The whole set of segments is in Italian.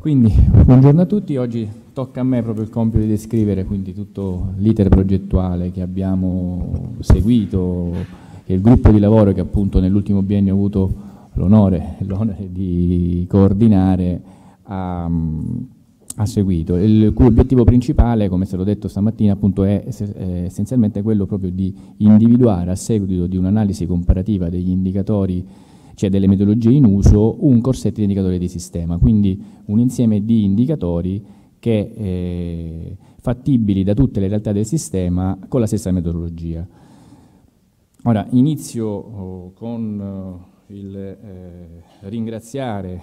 Quindi, buongiorno a tutti, oggi tocca a me proprio il compito di descrivere quindi, tutto l'iter progettuale che abbiamo seguito, che il gruppo di lavoro che appunto nell'ultimo biennio ho avuto l'onore di coordinare ha, ha, seguito, il cui obiettivo principale, come è stato detto stamattina, appunto è essenzialmente quello proprio di individuare a seguito di un'analisi comparativa degli indicatori cioè delle metodologie in uso, un corsetto di indicatori di sistema, quindi un insieme di indicatori che eh, fattibili da tutte le realtà del sistema con la stessa metodologia. Ora inizio oh, con eh, il eh, ringraziare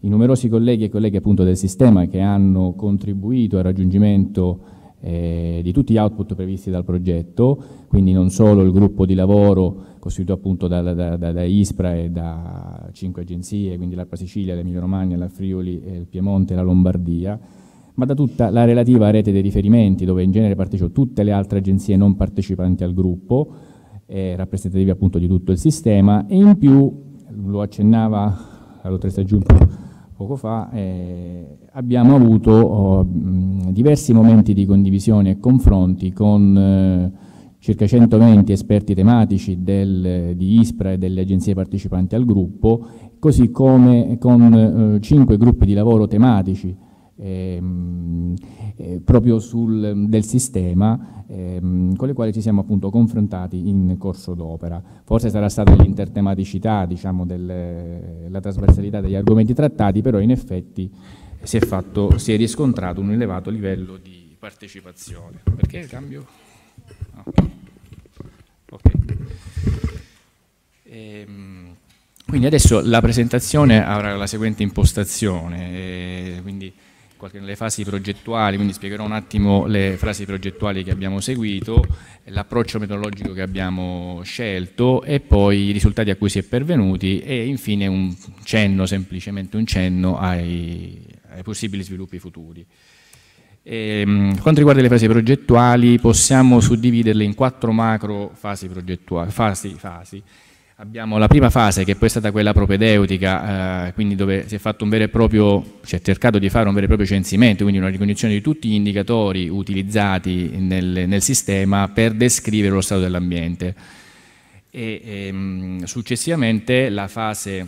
i numerosi colleghi e colleghe appunto del sistema che hanno contribuito al raggiungimento eh, di tutti gli output previsti dal progetto, quindi non solo il gruppo di lavoro costituito appunto da, da, da, da ISPRA e da cinque agenzie, quindi l'Arpa Sicilia, l'Emilia Romagna, la Friuli, il Piemonte e la Lombardia, ma da tutta la relativa rete dei riferimenti, dove in genere partecipano tutte le altre agenzie non partecipanti al gruppo, eh, rappresentativi appunto di tutto il sistema, e in più, lo accennava, lo giunto poco fa, eh, abbiamo avuto oh, diversi momenti di condivisione e confronti con eh, circa 120 esperti tematici del, eh, di ISPRA e delle agenzie partecipanti al gruppo, così come con eh, 5 gruppi di lavoro tematici Ehm, eh, proprio sul, mm, del sistema ehm, con le quali ci siamo appunto confrontati in corso d'opera. Forse sarà stata l'intertematicità, diciamo, della eh, trasversalità degli argomenti trattati, però in effetti si è, fatto, si è riscontrato un elevato livello di partecipazione. Perché il cambio? No. Okay. Ehm, quindi adesso la presentazione avrà la seguente impostazione, eh, quindi qualche, le fasi progettuali, quindi spiegherò un attimo le frasi progettuali che abbiamo seguito, l'approccio metodologico che abbiamo scelto e poi i risultati a cui si è pervenuti e infine un cenno, semplicemente un cenno ai, ai possibili sviluppi futuri. E, ehm, quanto riguarda le fasi progettuali, possiamo suddividerle in quattro macro fasi progettuali, fasi, fasi Abbiamo la prima fase che poi è stata quella propedeutica, eh, quindi dove si è fatto un vero e proprio, cioè cercato di fare un vero e proprio censimento, quindi una ricognizione di tutti gli indicatori utilizzati nel, nel sistema per descrivere lo stato dell'ambiente. E, ehm, successivamente la fase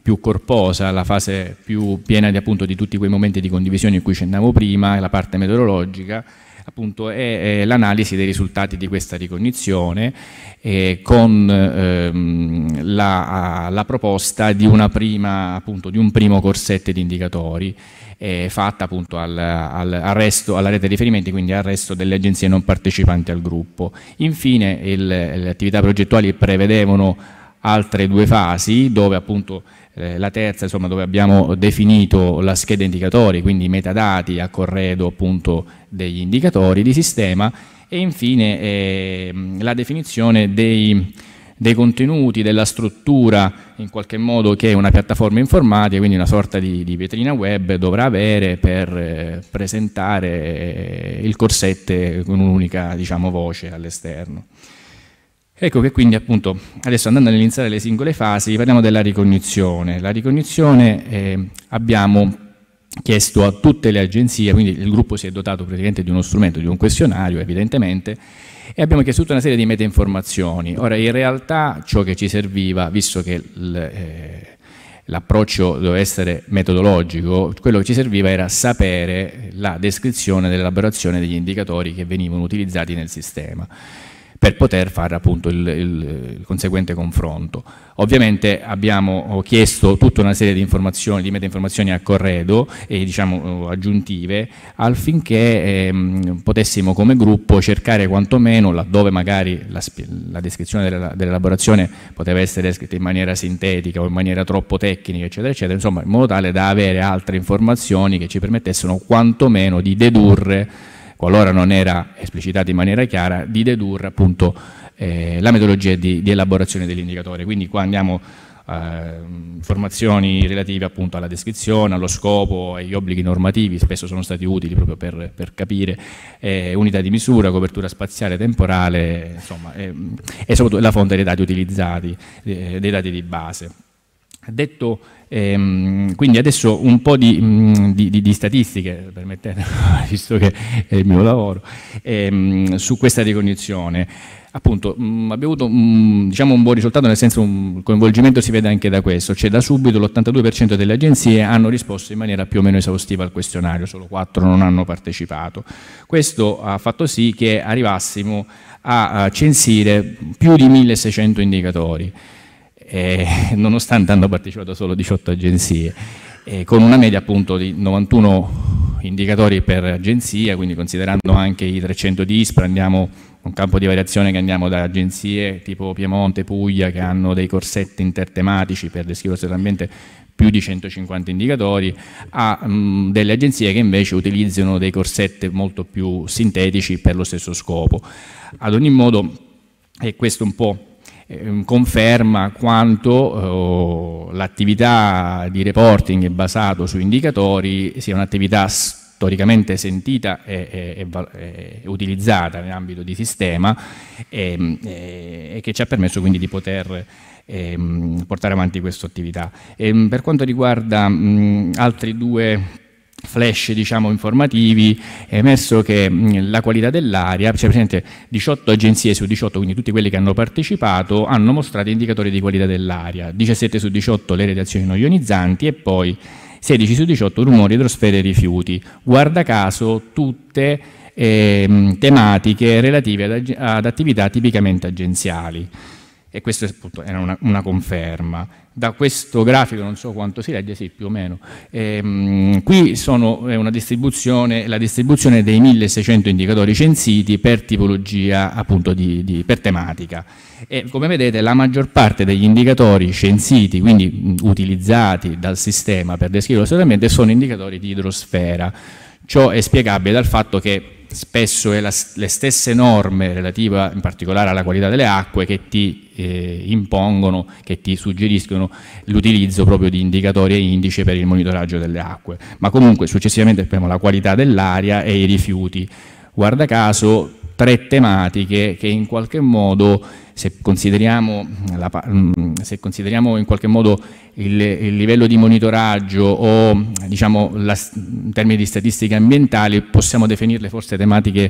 più corposa, la fase più piena di, appunto, di tutti quei momenti di condivisione in cui scendavo prima, la parte meteorologica, appunto è, è l'analisi dei risultati di questa ricognizione eh, con ehm, la, la, proposta di, prima, appunto, di, un primo corsetto di indicatori eh, fatta appunto al, al, al resto, alla rete di riferimenti, quindi al resto delle agenzie non partecipanti al gruppo. Infine il, le attività progettuali prevedevano altre due fasi dove appunto eh, la terza insomma dove abbiamo definito la scheda indicatori quindi metadati a corredo appunto degli indicatori di sistema e infine eh, la definizione dei, dei contenuti, della struttura in qualche modo che una piattaforma informatica, quindi una sorta di, di vetrina web dovrà avere per eh, presentare eh, il corsette con un'unica diciamo, voce all'esterno. Ecco che quindi appunto, adesso andando ad iniziare le singole fasi, parliamo della ricognizione. La ricognizione eh, abbiamo chiesto a tutte le agenzie, quindi il gruppo si è dotato praticamente di uno strumento, di un questionario evidentemente, e abbiamo chiesto tutta una serie di metainformazioni. Ora in realtà ciò che ci serviva, visto che eh, l'approccio doveva essere metodologico, quello che ci serviva era sapere la descrizione dell'elaborazione degli indicatori che venivano utilizzati nel sistema per poter fare appunto il, il, il, conseguente confronto. Ovviamente abbiamo chiesto tutta una serie di informazioni, di metainformazioni a corredo e diciamo aggiuntive affinché ehm, potessimo come gruppo cercare quantomeno laddove magari la, la descrizione dell'elaborazione dell poteva essere scritta in maniera sintetica o in maniera troppo tecnica eccetera eccetera, insomma in modo tale da avere altre informazioni che ci permettessero quantomeno di dedurre qualora non era esplicitata in maniera chiara, di dedurre appunto eh, la metodologia di, di elaborazione dell'indicatore. Quindi qua andiamo eh, informazioni relative appunto alla descrizione, allo scopo, agli obblighi normativi, spesso sono stati utili proprio per, per capire, eh, unità di misura, copertura spaziale, temporale, insomma, eh, e soprattutto la fonte dei dati utilizzati, eh, dei dati di base. Detto Ehm, quindi adesso un po' di, mm, di, di, di statistiche, permettete, visto che è il mio lavoro, ehm, su questa ricognizione appunto mh, mm, abbiamo avuto mh, diciamo un buon risultato nel senso che il coinvolgimento si vede anche da questo cioè da subito l'82% delle agenzie hanno risposto in maniera più o meno esaustiva al questionario solo 4 non hanno partecipato questo ha fatto sì che arrivassimo a, a censire più di 1600 indicatori eh, nonostante hanno partecipato solo 18 agenzie, eh, con una media appunto di 91 indicatori per agenzia, quindi considerando anche i 300 di ISPRA andiamo un campo di variazione che andiamo da agenzie tipo Piemonte, Puglia, che hanno dei corsetti intertematici per descriversi dell'ambiente più di 150 indicatori, a mh, mm, delle agenzie che invece utilizzano dei corsetti molto più sintetici per lo stesso scopo. Ad ogni modo è questo un po' Ehm, conferma quanto eh, l'attività di reporting basato su indicatori sia un'attività storicamente sentita e, e, e, utilizzata nell'ambito di sistema e, ehm, eh, e, che ci ha permesso quindi di poter ehm, portare avanti questa attività. per quanto riguarda mh, altri due flash diciamo, informativi, è emerso che la qualità dell'aria, cioè presente 18 agenzie su 18, quindi tutti quelli che hanno partecipato, hanno mostrato indicatori di qualità dell'aria, 17 su 18 le radiazioni non ionizzanti e poi 16 su 18 rumori, idrosfere e rifiuti. Guarda caso tutte eh, tematiche relative ad, ad attività tipicamente agenziali e questa appunto era una, una, conferma. Da questo grafico non so quanto si legge, sì più o meno, ehm, qui sono una distribuzione, la distribuzione dei 1600 indicatori censiti per tipologia appunto di, di, per tematica e come vedete la maggior parte degli indicatori censiti, quindi utilizzati dal sistema per descriverlo storicamente, sono indicatori di idrosfera. Ciò è spiegabile dal fatto che spesso è la, le stesse norme relative in particolare alla qualità delle acque che ti eh, impongono, che ti suggeriscono l'utilizzo proprio di indicatori e indice per il monitoraggio delle acque. Ma comunque successivamente abbiamo la qualità dell'aria e i rifiuti. Guarda caso tre tematiche che in qualche modo, se consideriamo, la, mm, se consideriamo in qualche modo il, il livello di monitoraggio o diciamo, la, in termini di statistiche ambientali, possiamo definirle forse tematiche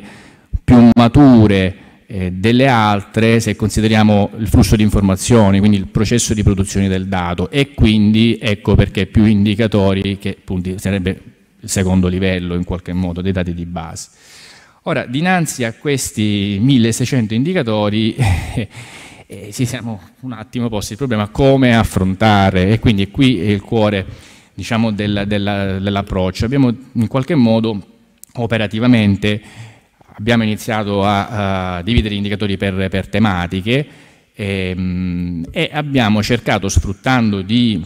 più mature eh, delle altre se consideriamo il flusso di informazioni, quindi il processo di produzione del dato e quindi ecco perché più indicatori che appunto, sarebbe il secondo livello in qualche modo dei dati di base. Ora, dinanzi a questi 1600 indicatori, eh, eh, ci siamo un attimo posti il problema come affrontare, e quindi qui è il cuore diciamo, del, della, dell'approccio. Abbiamo in qualche modo operativamente abbiamo iniziato a, a dividere gli indicatori per, per tematiche e, ehm, e abbiamo cercato, sfruttando di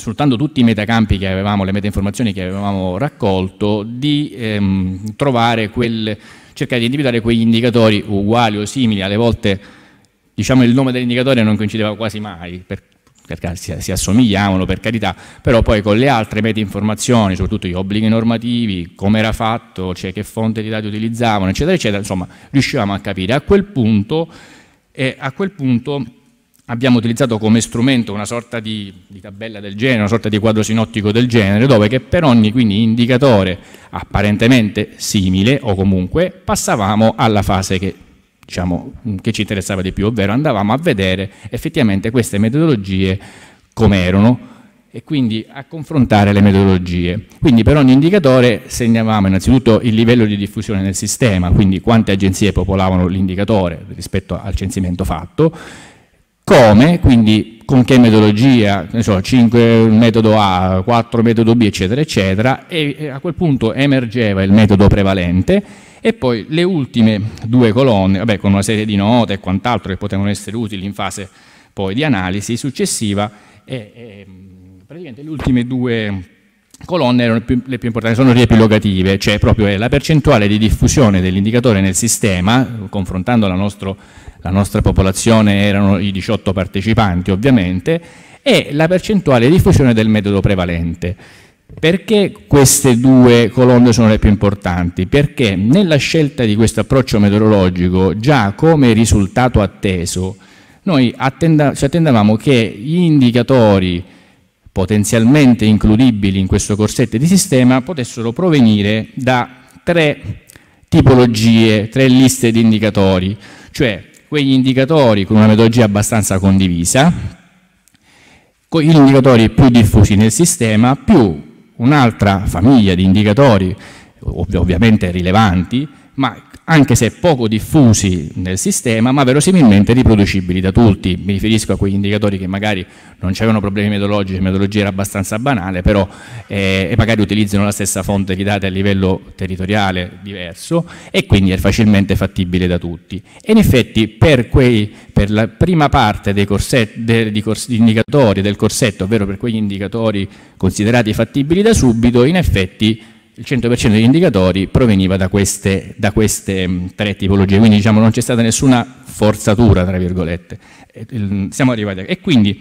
sfruttando tutti i metacampi che avevamo, le metainformazioni che avevamo raccolto, di ehm, trovare quel, cercare di individuare quegli indicatori uguali o simili, alle volte diciamo il nome dell'indicatore non coincideva quasi mai, per, perché si, si assomigliavano per carità, però poi con le altre metainformazioni, soprattutto gli obblighi normativi, come era fatto, cioè che fonte di dati utilizzavano, eccetera, eccetera, insomma riuscivamo a capire. A quel punto, eh, a quel punto abbiamo utilizzato come strumento una sorta di, di, tabella del genere, una sorta di quadro sinottico del genere, dove per ogni quindi, indicatore apparentemente simile o comunque passavamo alla fase che, diciamo, che ci interessava di più, ovvero andavamo a vedere effettivamente queste metodologie come erano e quindi a confrontare le metodologie. Quindi per ogni indicatore segnavamo innanzitutto il livello di diffusione nel sistema, quindi quante agenzie popolavano l'indicatore rispetto al censimento fatto, come, quindi con che metodologia, so, 5 metodo A, 4 metodo B, eccetera, eccetera, e a quel punto emergeva il metodo prevalente e poi le ultime due colonne, vabbè, con una serie di note e quant'altro che potevano essere utili in fase poi di analisi successiva, e, e praticamente le ultime due colonne colonne erano più, le più importanti, sono riepilogative, cioè proprio la percentuale di diffusione dell'indicatore nel sistema, confrontando la, nostro, la nostra popolazione erano i 18 partecipanti ovviamente, e la percentuale di diffusione del metodo prevalente. Perché queste due colonne sono le più importanti? Perché nella scelta di questo approccio meteorologico, già come risultato atteso, noi attenda, ci attendevamo che gli indicatori potenzialmente includibili in questo corsetto di sistema potessero provenire da tre tipologie, tre liste di indicatori, cioè quegli indicatori con una metodologia abbastanza condivisa, con gli indicatori più diffusi nel sistema, più un'altra famiglia di indicatori ovviamente rilevanti, ma anche se poco diffusi nel sistema, ma verosimilmente riproducibili da tutti. Mi riferisco a quegli indicatori che magari non c'erano problemi metodologici, la metodologia era abbastanza banale, però eh, e magari utilizzano la stessa fonte di dati a livello territoriale diverso e quindi è facilmente fattibile da tutti. E in effetti per, quei, per la prima parte dei corset, de, di, cors, di indicatori del corsetto, ovvero per quegli indicatori considerati fattibili da subito, in effetti il 100% degli indicatori proveniva da queste, da queste mm, tre tipologie, quindi diciamo, non c'è stata nessuna forzatura, tra virgolette. Siamo arrivati a... E quindi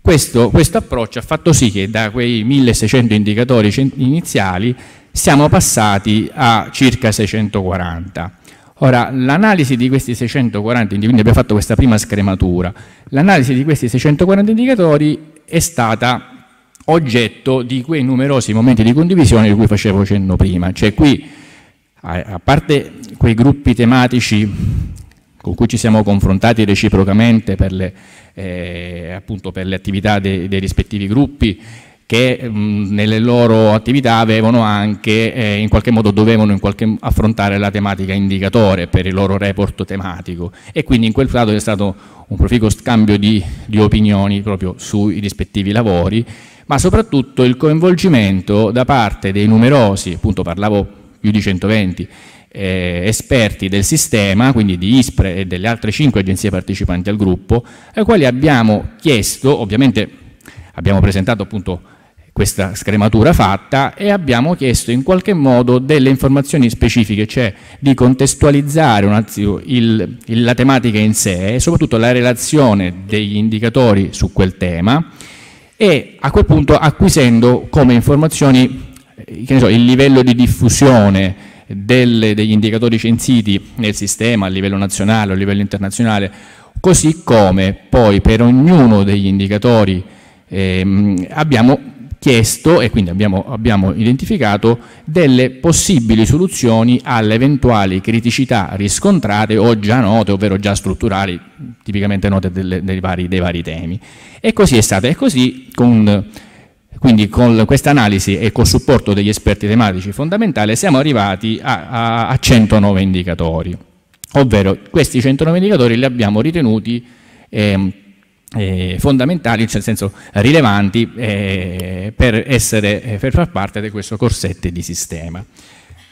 questo, questo approccio ha fatto sì che da quei 1600 indicatori iniziali siamo passati a circa 640. Ora, l'analisi di questi 640, quindi abbiamo fatto questa prima scrematura, l'analisi di questi 640 indicatori è stata oggetto di quei numerosi momenti di condivisione di cui facevo cenno prima. Cioè qui, a parte quei gruppi tematici con cui ci siamo confrontati reciprocamente per le, eh, per le attività dei, dei rispettivi gruppi, che mh, nelle loro attività avevano anche, eh, in qualche modo dovevano qualche, affrontare la tematica indicatore per il loro report tematico e quindi in quel caso è stato un proficuo scambio di, di opinioni proprio sui rispettivi lavori ma soprattutto il coinvolgimento da parte dei numerosi, appunto parlavo più di 120, eh, esperti del sistema, quindi di ISPRE e delle altre 5 agenzie partecipanti al gruppo, ai quali abbiamo chiesto, ovviamente abbiamo presentato appunto questa scrematura fatta e abbiamo chiesto in qualche modo delle informazioni specifiche, cioè di contestualizzare un attimo il, il, la tematica in sé e soprattutto la relazione degli indicatori su quel tema e a quel punto acquisendo come informazioni eh, so, il livello di diffusione delle, degli indicatori censiti nel sistema a livello nazionale o a livello internazionale, così come poi per ognuno degli indicatori eh, abbiamo chiesto, e quindi abbiamo, abbiamo identificato, delle possibili soluzioni alle eventuali criticità riscontrate o già note, ovvero già strutturali, tipicamente note delle, dei, vari, dei, vari, temi. E così è stata, e così con... Quindi con questa analisi e col supporto degli esperti tematici fondamentali siamo arrivati a, a, a 109 indicatori, ovvero questi 109 indicatori li abbiamo ritenuti eh, eh, fondamentali, cioè nel senso rilevanti, eh, per, essere, eh, per far parte di questo corsetto di sistema.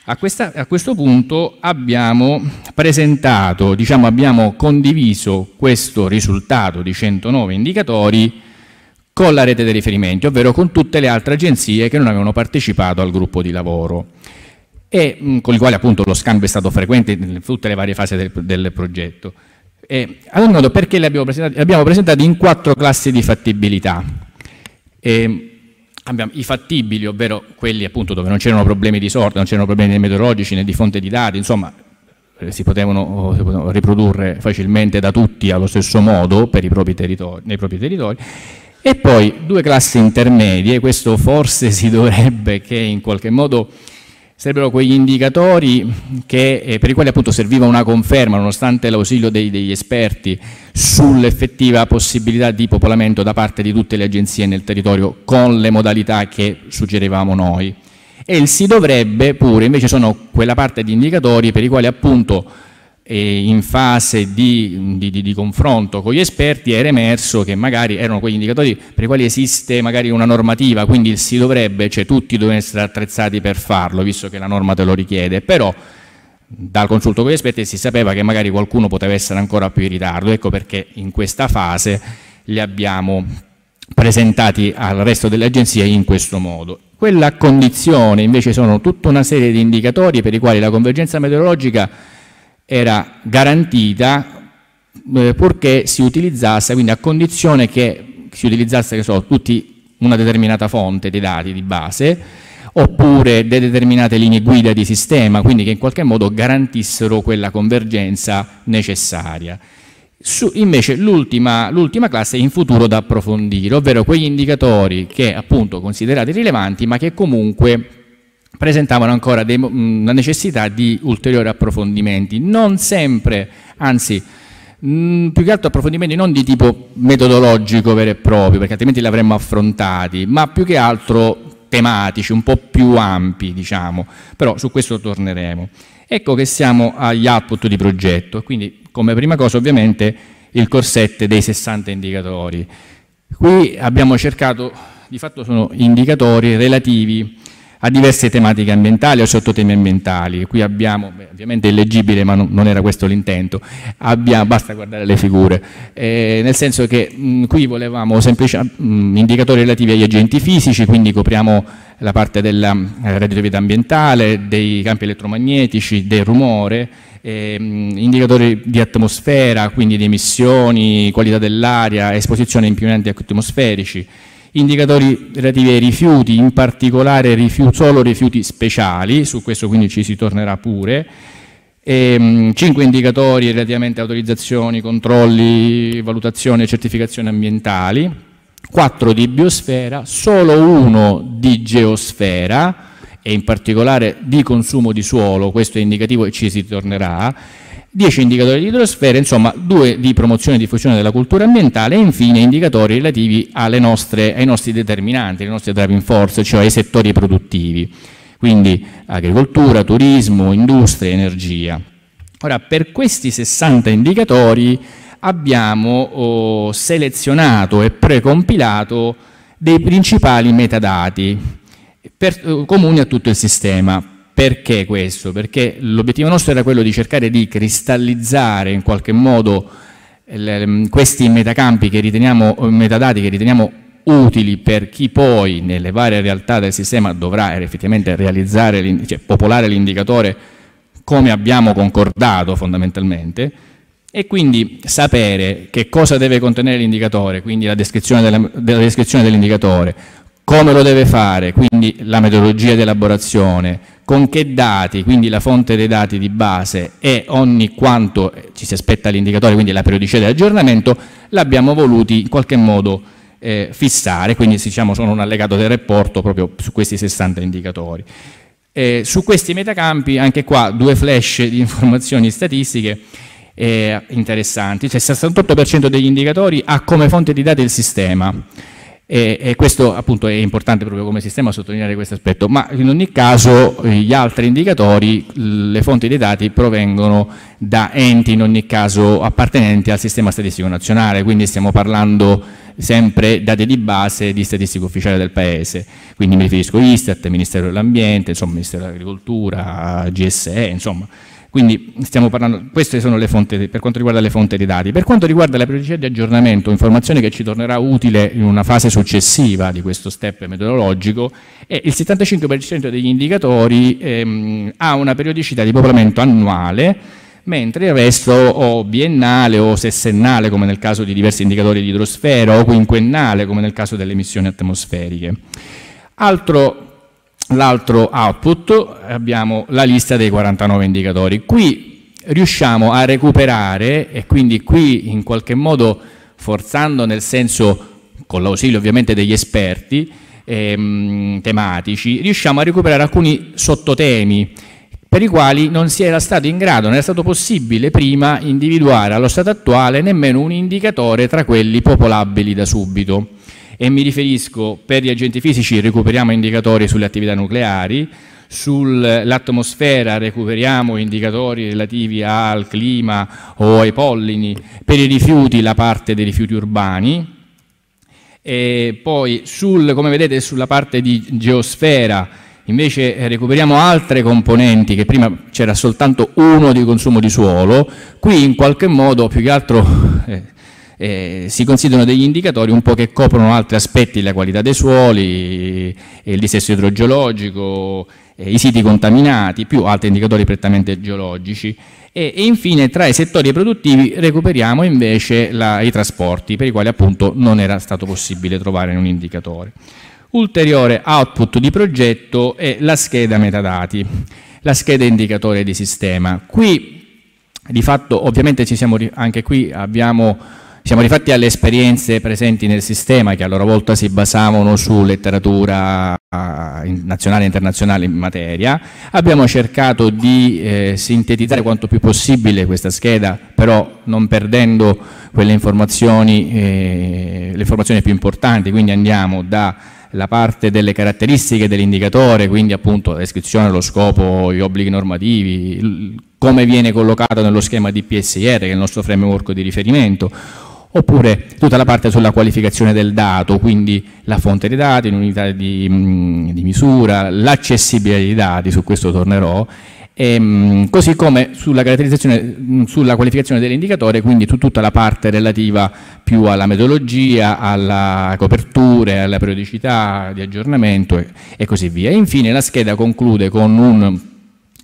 A, questa, a, questo punto abbiamo presentato, diciamo abbiamo condiviso questo risultato di 109 indicatori con la rete dei riferimenti, ovvero con tutte le altre agenzie che non avevano partecipato al gruppo di lavoro e mh, mm, con i quali appunto lo scambio è stato frequente in tutte le varie fasi del, del progetto. Eh, ad ogni modo, perché li abbiamo presentati? Li abbiamo presentati in quattro classi di fattibilità. Eh, abbiamo i fattibili, ovvero quelli appunto dove non c'erano problemi di sorta, non c'erano problemi né meteorologici né di fonte di dati, insomma eh, si potevano, oh, si potevano, riprodurre facilmente da tutti allo stesso modo per i propri territori, nei propri territori. E poi due classi intermedie, questo forse si dovrebbe che in qualche modo sarebbero quegli indicatori che, eh, per i quali appunto serviva una conferma, nonostante l'ausilio degli esperti, sull'effettiva possibilità di popolamento da parte di tutte le agenzie nel territorio con le modalità che suggerivamo noi. E il si dovrebbe pure, invece sono quella parte di indicatori per i quali appunto eh, in fase di, di, di, di, confronto con gli esperti era emerso che magari erano quegli indicatori per i quali esiste magari una normativa, quindi si dovrebbe, cioè tutti dovrebbero essere attrezzati per farlo, visto che la norma te lo richiede, però dal consulto con gli esperti si sapeva che magari qualcuno poteva essere ancora più in ritardo, ecco perché in questa fase li abbiamo presentati al resto delle agenzie in questo modo. Quella condizione invece sono tutta una serie di indicatori per i quali la convergenza meteorologica era garantita eh, purché si utilizzasse, quindi a condizione che si utilizzasse, che so, tutti una determinata fonte dei dati di base, oppure de determinate linee guida di sistema, quindi che in qualche modo garantissero quella convergenza necessaria. Su, invece l'ultima, classe è in futuro da approfondire, ovvero quegli indicatori che appunto considerati rilevanti ma che comunque presentavano ancora dei, una mm, necessità di ulteriori approfondimenti, non sempre, anzi mh, mm, più che altro approfondimenti non di tipo metodologico vero e proprio, perché altrimenti li avremmo affrontati, ma più che altro tematici, un po' più ampi, diciamo, però su questo torneremo. Ecco che siamo agli output di progetto, quindi come prima cosa ovviamente il corsetto dei 60 indicatori. Qui abbiamo cercato, di fatto sono indicatori relativi a diverse tematiche ambientali o sottotemi ambientali. Qui abbiamo, beh, ovviamente è leggibile ma non, era questo l'intento, basta guardare le figure, eh, nel senso che mh, qui volevamo semplici indicatori relativi agli agenti fisici, quindi copriamo la parte della eh, radioattività ambientale, dei campi elettromagnetici, del rumore, eh, indicatori di atmosfera, quindi di emissioni, qualità dell'aria, esposizione a inquinanti atmosferici, indicatori relativi ai rifiuti, in particolare rifiuti, solo rifiuti speciali, su questo quindi ci si tornerà pure, ehm, e, 5 indicatori relativamente a autorizzazioni, controlli, valutazione e certificazioni ambientali, 4 di biosfera, solo uno di geosfera e in particolare di consumo di suolo, questo è indicativo e ci si tornerà, 10 indicatori di idrosfera, insomma due di promozione e diffusione della cultura ambientale e infine indicatori relativi nostre, ai nostri determinanti, ai nostri driving force, cioè ai settori produttivi, quindi agricoltura, turismo, industria, energia. Ora, per questi 60 indicatori abbiamo oh, selezionato e precompilato dei principali metadati per, eh, comuni a tutto il sistema. Perché questo? Perché l'obiettivo nostro era quello di cercare di cristallizzare in qualche modo ehm, questi metacampi che riteniamo, metadati che riteniamo utili per chi poi nelle varie realtà del sistema dovrà effettivamente realizzare, cioè popolare l'indicatore come abbiamo concordato fondamentalmente e quindi sapere che cosa deve contenere l'indicatore, quindi la descrizione dell'indicatore, come lo deve fare, quindi la metodologia di elaborazione, con che dati, quindi la fonte dei dati di base e ogni quanto ci si aspetta l'indicatore, quindi la periodicità di aggiornamento, l'abbiamo voluti in qualche modo eh, fissare, quindi diciamo sono un allegato del rapporto proprio su questi 60 indicatori. Eh, su questi metacampi, anche qua due flash di informazioni statistiche eh, interessanti, cioè il 68% degli indicatori ha come fonte di dati il sistema, e, e, questo appunto è importante proprio come sistema sottolineare questo aspetto, ma in ogni caso eh, gli altri indicatori, le fonti dei dati provengono da enti in ogni caso appartenenti al sistema statistico nazionale, quindi stiamo parlando sempre dati di base di statistico ufficiale del paese, quindi mi riferisco a Istat, Ministero dell'Ambiente, Ministero dell'Agricoltura, GSE, insomma quindi stiamo parlando, queste sono le fonti per quanto riguarda le fonti dei dati. Per quanto riguarda la periodicità di aggiornamento, informazione che ci tornerà utile in una fase successiva di questo step metodologico, eh, il 75% degli indicatori ehm, ha una periodicità di popolamento annuale mentre il resto o biennale o sessennale come nel caso di diversi indicatori di idrosfera o quinquennale come nel caso delle emissioni atmosferiche. Altro l'altro output abbiamo la lista dei 49 indicatori. Qui riusciamo a recuperare e quindi qui in qualche modo forzando nel senso con l'ausilio ovviamente degli esperti ehm, tematici, riusciamo a recuperare alcuni sottotemi per i quali non si era stato in grado, non era stato possibile prima individuare allo stato attuale nemmeno un indicatore tra quelli popolabili da subito e mi riferisco per gli agenti fisici recuperiamo indicatori sulle attività nucleari, sull'atmosfera recuperiamo indicatori relativi al clima o ai pollini, per i rifiuti la parte dei rifiuti urbani, e poi sul, come vedete sulla parte di geosfera invece eh, recuperiamo altre componenti che prima c'era soltanto uno di consumo di suolo, qui in qualche modo più che altro... Eh, eh, si considerano degli indicatori un po' che coprono altri aspetti, la qualità dei suoli, eh, il dissesto idrogeologico, eh, i siti contaminati, più altri indicatori prettamente geologici. E, e infine tra i settori produttivi recuperiamo invece la, i trasporti, per i quali appunto non era stato possibile trovare un indicatore. Ulteriore output di progetto è la scheda metadati, la scheda indicatore di sistema. Qui di fatto ovviamente ci siamo, anche qui abbiamo siamo rifatti alle esperienze presenti nel sistema che a loro volta si basavano su letteratura ah, nazionale e internazionale in materia. Abbiamo cercato di eh, sintetizzare quanto più possibile questa scheda, però non perdendo quelle informazioni, eh, le informazioni più importanti, quindi andiamo da la parte delle caratteristiche dell'indicatore, quindi appunto la descrizione, lo scopo, gli obblighi normativi, come viene collocato nello schema DPSR, che è il nostro framework di riferimento, oppure tutta la parte sulla qualificazione del dato, quindi la fonte dei dati, l'unità di, mm, di, misura, l'accessibilità dei dati, su questo tornerò, e, ehm, così come sulla, mm, sulla qualificazione dell'indicatore, quindi tu, tutta la parte relativa più alla metodologia, alla copertura, alla periodicità di aggiornamento e, e così via. E infine la scheda conclude con un,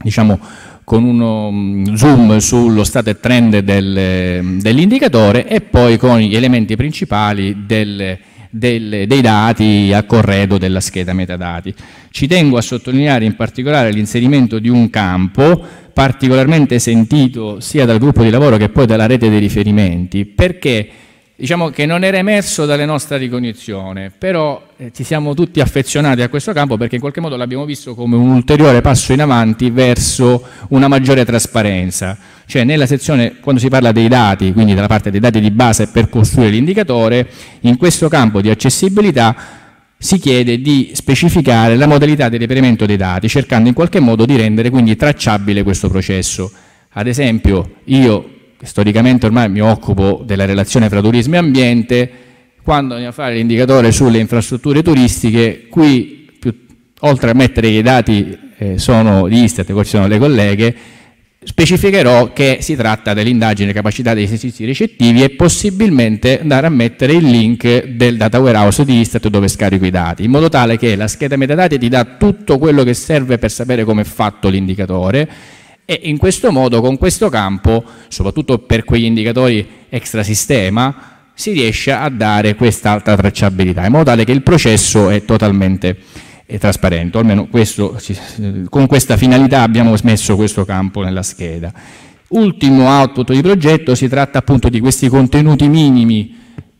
diciamo, con uno um, zoom sullo stato e trend del, dell'indicatore e poi con gli elementi principali del, del, dei dati a corredo della scheda metadati. Ci tengo a sottolineare in particolare l'inserimento di un campo particolarmente sentito sia dal gruppo di lavoro che poi dalla rete dei riferimenti, perché diciamo che non era emerso dalle nostre ricognizioni, però eh, ci siamo tutti affezionati a questo campo perché in qualche modo l'abbiamo visto come un ulteriore passo in avanti verso una maggiore trasparenza, cioè nella sezione quando si parla dei dati, quindi della parte dei dati di base per costruire l'indicatore, in questo campo di accessibilità si chiede di specificare la modalità di reperimento dei dati, cercando in qualche modo di rendere quindi tracciabile questo processo. Ad esempio, io storicamente ormai mi occupo della relazione fra turismo e ambiente, quando andiamo a fare l'indicatore sulle infrastrutture turistiche, qui più, oltre a mettere che i dati eh, sono di Istat, poi ci sono le colleghe, specificherò che si tratta dell'indagine capacità dei servizi ricettivi e possibilmente andare a mettere il link del data warehouse di Istat dove scarico i dati, in modo tale che la scheda metadati ti dà tutto quello che serve per sapere come è fatto l'indicatore e in questo modo con questo campo, soprattutto per quegli indicatori extrasistema, si riesce a dare quest'alta tracciabilità, in modo tale che il processo è totalmente è trasparente, almeno questo, con questa finalità abbiamo messo questo campo nella scheda. Ultimo output di progetto si tratta appunto di questi contenuti minimi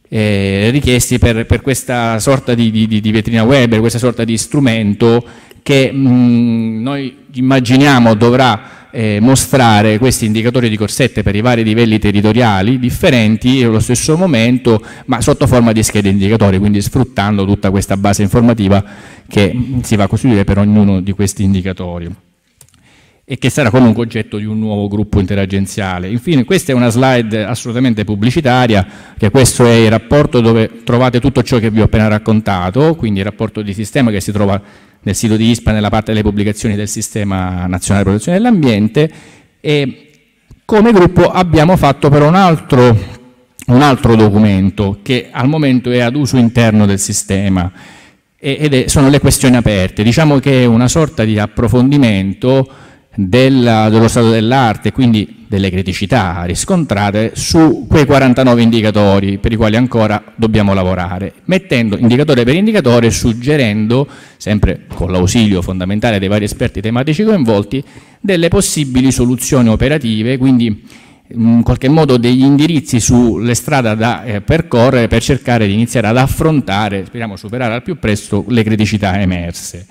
eh, richiesti per, per, questa sorta di, di, di, vetrina web, questa sorta di strumento che mh, mm, noi immaginiamo dovrà eh, mostrare questi indicatori di corsette per i vari livelli territoriali differenti allo stesso momento, ma sotto forma di schede indicatori, quindi sfruttando tutta questa base informativa che si va a costruire per ognuno di questi indicatori e che sarà comunque oggetto di un nuovo gruppo interagenziale. Infine, questa è una slide assolutamente pubblicitaria, che questo è il rapporto dove trovate tutto ciò che vi ho appena raccontato, quindi il rapporto di sistema che si trova nel sito di ISPA nella parte delle pubblicazioni del Sistema Nazionale di Protezione dell'Ambiente e come gruppo abbiamo fatto però un altro, un altro, documento che al momento è ad uso interno del sistema ed è, sono le questioni aperte. Diciamo che è una sorta di approfondimento della, dello stato dell'arte, quindi delle criticità riscontrate su quei 49 indicatori per i quali ancora dobbiamo lavorare, mettendo indicatore per indicatore, suggerendo, sempre con l'ausilio fondamentale dei vari esperti tematici coinvolti, delle possibili soluzioni operative, quindi in qualche modo degli indirizzi sulle strade da eh, percorrere per cercare di iniziare ad affrontare, speriamo superare al più presto, le criticità emerse.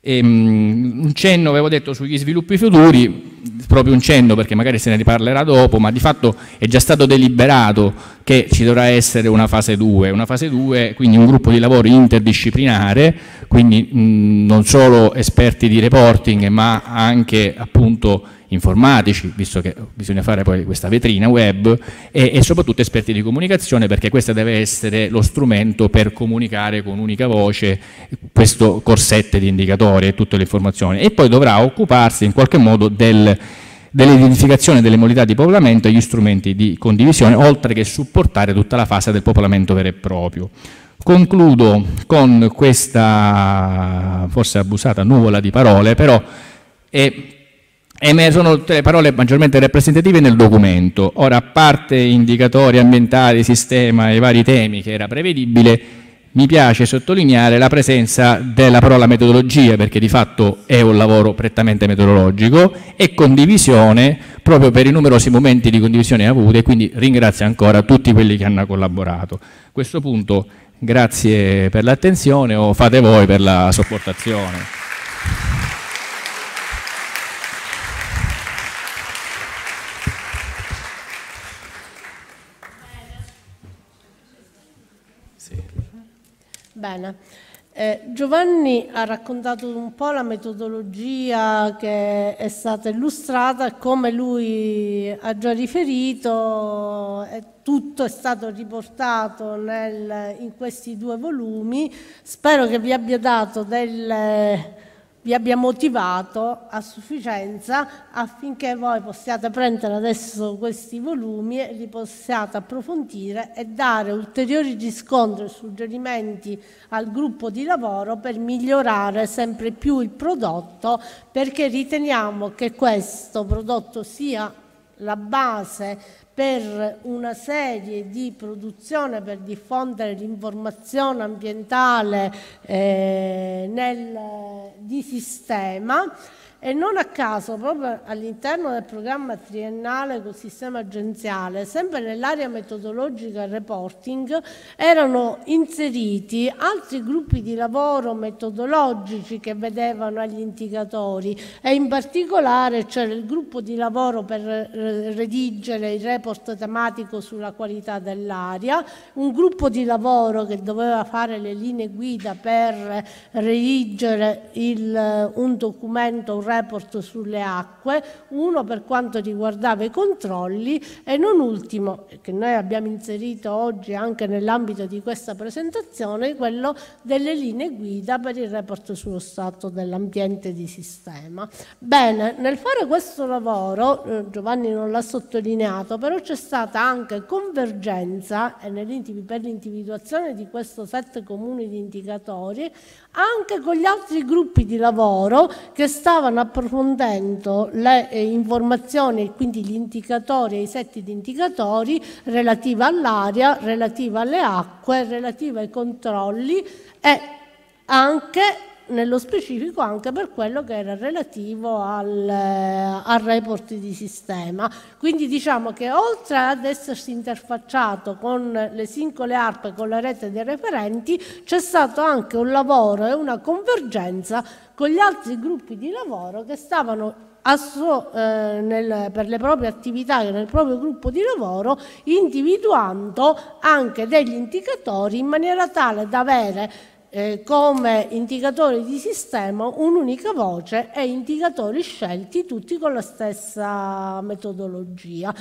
E, um, un cenno, avevo detto, sugli sviluppi futuri, proprio un cenno perché magari se ne riparlerà dopo, ma di fatto è già stato deliberato che ci dovrà essere una fase 2, una fase 2 quindi un gruppo di lavoro interdisciplinare, quindi mh, non solo esperti di reporting ma anche appunto informatici, visto che bisogna fare poi questa vetrina web, e, e, soprattutto esperti di comunicazione, perché questo deve essere lo strumento per comunicare con unica voce questo corsetto di indicatori e tutte le informazioni. E poi dovrà occuparsi in qualche modo del dell'identificazione delle modalità di popolamento e gli strumenti di condivisione, oltre che supportare tutta la fase del popolamento vero e proprio. Concludo con questa forse abusata nuvola di parole, però è, è, sono tutte le parole maggiormente rappresentative nel documento. Ora, a parte indicatori ambientali, sistema e vari temi che era prevedibile, mi piace sottolineare la presenza della parola metodologia, perché di fatto è un lavoro prettamente metodologico, e condivisione proprio per i numerosi momenti di condivisione avute, quindi ringrazio ancora tutti quelli che hanno collaborato. A questo punto grazie per l'attenzione o fate voi per la sopportazione. Bene. Eh, Giovanni ha raccontato un po' la metodologia che è stata illustrata e come lui ha già riferito, eh, tutto è stato riportato nel, in questi due volumi. Spero che vi abbia dato delle vi abbia motivato a sufficienza affinché voi possiate prendere adesso questi volumi e li possiate approfondire e dare ulteriori riscontri e suggerimenti al gruppo di lavoro per migliorare sempre più il prodotto perché riteniamo che questo prodotto sia la base per una serie di produzioni per diffondere l'informazione ambientale eh, nel, di sistema e non a caso, proprio all'interno del programma triennale col sistema agenziale, sempre nell'area metodologica reporting, erano inseriti altri gruppi di lavoro metodologici che vedevano agli indicatori e in particolare c'era il gruppo di lavoro per eh, redigere il report tematico sulla qualità dell'aria, un gruppo di lavoro che doveva fare le linee guida per redigere il, eh, un documento, un report sulle acque, uno per quanto riguardava i controlli e non ultimo, che noi abbiamo inserito oggi anche nell'ambito di questa presentazione, quello delle linee guida per il report sullo stato dell'ambiente di sistema. Bene, nel fare questo lavoro, eh, Giovanni non l'ha sottolineato, però c'è stata anche convergenza per l'individuazione di questo set comune di indicatori anche con gli altri gruppi di lavoro che stavano approfondendo le eh, informazioni e quindi gli indicatori e i setti di indicatori relativa all'aria, relativa alle acque, relativa ai controlli e anche nello specifico anche per quello che era relativo al, eh, al report di sistema. Quindi diciamo che oltre ad essersi interfacciato con le singole ARP e con la rete dei referenti, c'è stato anche un lavoro e una convergenza con gli altri gruppi di lavoro che stavano Asso, eh, nel, per le proprie attività e nel proprio gruppo di lavoro, individuando anche degli indicatori in maniera tale da avere eh, come indicatori di sistema un'unica voce e indicatori scelti tutti con la stessa metodologia.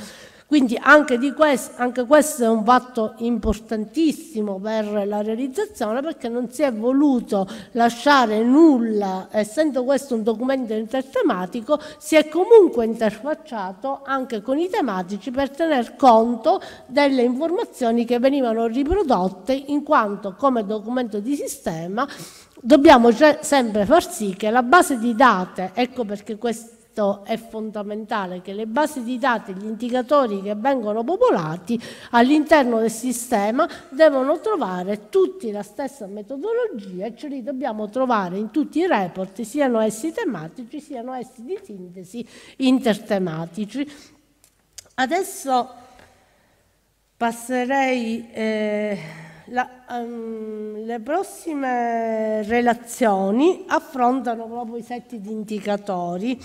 Quindi anche, questo, anche questo è un fatto importantissimo per la realizzazione perché non si è voluto lasciare nulla, essendo questo un documento intertematico, si è comunque interfacciato anche con i tematici per tener conto delle informazioni che venivano riprodotte in quanto come documento di sistema dobbiamo sempre far sì che la base di date, ecco perché questo questo è fondamentale, che le basi di dati, gli indicatori che vengono popolati all'interno del sistema devono trovare tutti la stessa metodologia e ce li dobbiamo trovare in tutti i report, siano essi tematici, siano essi di sintesi intertematici. Adesso passerei... Eh... La, um, le prossime relazioni affrontano proprio i set di indicatori